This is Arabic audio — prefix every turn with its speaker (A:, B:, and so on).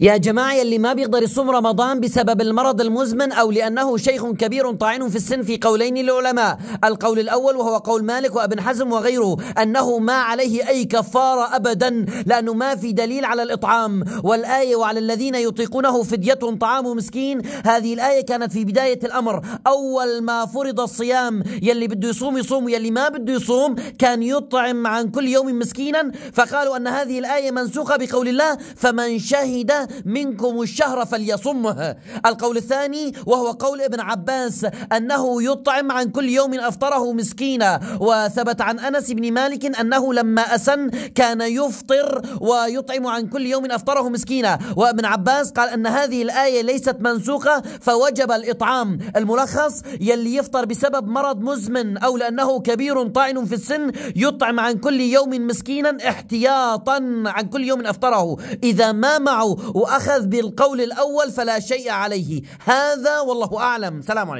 A: يا جماعة اللي ما بيقدر يصوم رمضان بسبب المرض المزمن أو لأنه شيخ كبير طاعن في السن في قولين للعلماء القول الأول وهو قول مالك وابن حزم وغيره أنه ما عليه أي كفارة أبدا لأنه ما في دليل على الإطعام والآية وعلى الذين يطيقونه فدية طعام مسكين هذه الآية كانت في بداية الأمر أول ما فرض الصيام يلي بده يصوم يصوم يلي ما بده يصوم كان يطعم عن كل يوم مسكينا فقالوا أن هذه الآية منسوخة بقول الله فمن شهد منكم الشهر فليصمه القول الثاني وهو قول ابن عباس أنه يطعم عن كل يوم أفطره مسكينا وثبت عن أنس بن مالك أنه لما أسن كان يفطر ويطعم عن كل يوم أفطره مسكينا وابن عباس قال أن هذه الآية ليست منسوخة فوجب الإطعام الملخص يلي يفطر بسبب مرض مزمن أو لأنه كبير طاعن في السن يطعم عن كل يوم مسكينا احتياطا عن كل يوم أفطره إذا ما معه وأخذ بالقول الأول فلا شيء عليه هذا والله أعلم سلام عليكم